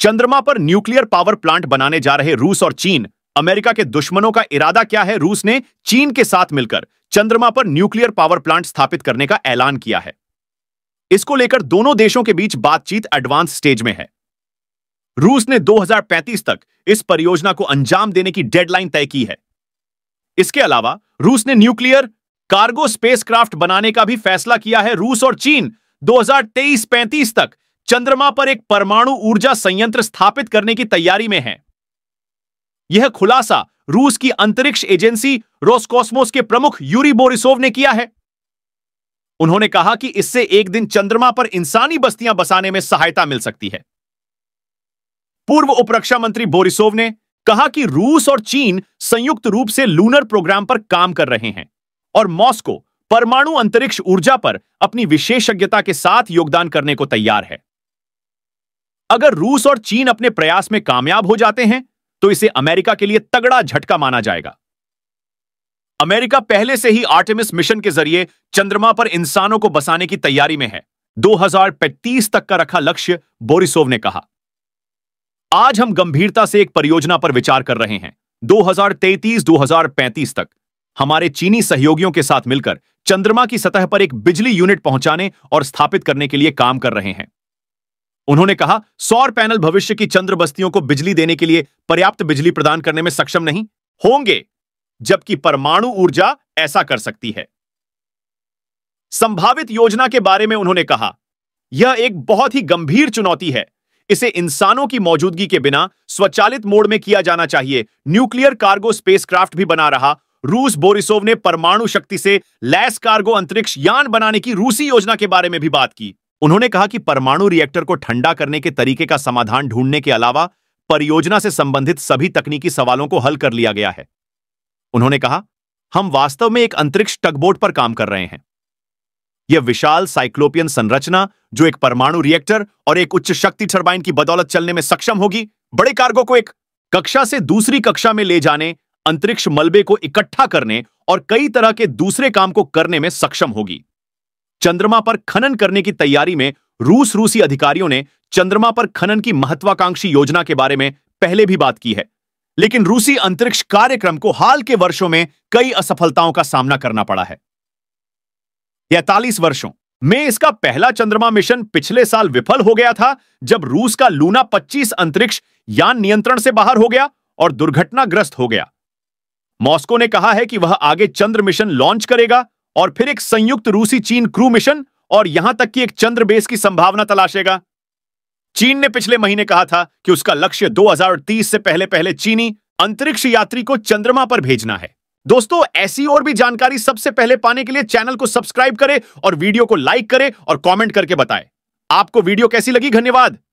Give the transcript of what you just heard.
चंद्रमा पर nuclear power plant बनाने जा रहे रूस और चीन अमेरिका के दुश्मनों का इरादा क्या है रूस ने चीन के साथ मिलकर चंद्रमा पर न्यूक्लियर पावर प्लांट स्थापित करने का ऐलान किया है इसको लेकर दोनों देशों के बीच बातचीत एडवांस स्टेज में है रूस ने 2035 तक इस परियोजना को अंजाम देने की डेडलाइन तय की है इसके अलावा रूस ने न्यूक्लियर कार्गो स्पेसक्राफ्ट बनाने का भी फैसला किया है रूस और चीन 2023-35 तक चंद्रमा पर एक परमाणु ऊर्जा संयंत्र स्थापित करने की तैयारी में है यह खुलासा रूस की अंतरिक्ष एजेंसी रोसकोस्मोस के प्रमुख यूरी बोरिसोव ने किया है उन्होंने कहा कि इससे एक दिन चंद्रमा पर इंसानी बस्तियां बसाने में सहायता मिल सकती है पूर्व उपरक्षा मंत्री बोरिसोव ने कहा कि रूस और चीन संयुक्त रूप से लूनर प्रोग्राम पर काम कर रहे हैं और मॉस्को परमाणु अंतरिक्ष ऊर्जा पर अपनी विशेषज्ञता के साथ योगदान करने को तैयार है अगर रूस और चीन अपने प्रयास में कामयाब हो जाते हैं तो इसे अमेरिका के लिए तगड़ा झटका माना जाएगा अमेरिका पहले से ही आर्टेमिस मिशन के जरिए चंद्रमा पर इंसानों को बसाने की तैयारी में है 2035 तक का रखा लक्ष्य बोरिसोव ने कहा आज हम गंभीरता से एक परियोजना पर विचार कर रहे हैं 2033-2035 तक हमारे चीनी सहयोगियों के साथ मिलकर चंद्रमा की सतह पर एक बिजली यूनिट पहुंचाने और स्थापित करने के लिए काम कर रहे हैं उन्होंने कहा सौर पैनल भविष्य की चंद्र बस्तियों को बिजली देने के लिए पर्याप्त बिजली प्रदान करने में सक्षम नहीं होंगे जबकि परमाणु ऊर्जा ऐसा कर सकती है संभावित योजना के बारे में उन्होंने कहा यह एक बहुत ही गंभीर चुनौती है इसे इंसानों की मौजूदगी के बिना स्वचालित मोड में किया जाना चाहिए न्यूक्लियर कार्गो स्पेसक्राफ्ट भी बना रहा रूस बोरिसोव ने परमाणु शक्ति से लैस कार्गो अंतरिक्ष यान बनाने की रूसी योजना के बारे में भी बात की उन्होंने कहा कि परमाणु रिएक्टर को ठंडा करने के तरीके का समाधान ढूंढने के अलावा परियोजना से संबंधित सभी तकनीकी सवालों को हल कर लिया गया है उन्होंने कहा हम वास्तव में एक अंतरिक्ष टकबोर्ड पर काम कर रहे हैं यह विशाल साइक्लोपियन संरचना जो एक परमाणु रिएक्टर और एक उच्च शक्ति टर्बाइन की बदौलत चलने में सक्षम होगी बड़े कार्गो को एक कक्षा से दूसरी कक्षा में ले जाने अंतरिक्ष मलबे को इकट्ठा करने और कई तरह के दूसरे काम को करने में सक्षम होगी चंद्रमा पर खनन करने की तैयारी में रूस रूसी अधिकारियों ने चंद्रमा पर खनन की महत्वाकांक्षी योजना के बारे में पहले भी बात की है लेकिन रूसी अंतरिक्ष कार्यक्रम को हाल के वर्षों में कई असफलताओं का सामना करना पड़ा है तैतालीस वर्षों में इसका पहला चंद्रमा मिशन पिछले साल विफल हो गया था जब रूस का लूना 25 अंतरिक्ष यान नियंत्रण से बाहर हो गया और दुर्घटनाग्रस्त हो गया मॉस्को ने कहा है कि वह आगे चंद्र मिशन लॉन्च करेगा और फिर एक संयुक्त रूसी चीन क्रू मिशन और यहां तक कि एक चंद्र बेस की संभावना तलाशेगा चीन ने पिछले महीने कहा था कि उसका लक्ष्य 2030 से पहले पहले चीनी अंतरिक्ष यात्री को चंद्रमा पर भेजना है दोस्तों ऐसी और भी जानकारी सबसे पहले पाने के लिए चैनल को सब्सक्राइब करें और वीडियो को लाइक करें और कमेंट करके बताएं आपको वीडियो कैसी लगी धन्यवाद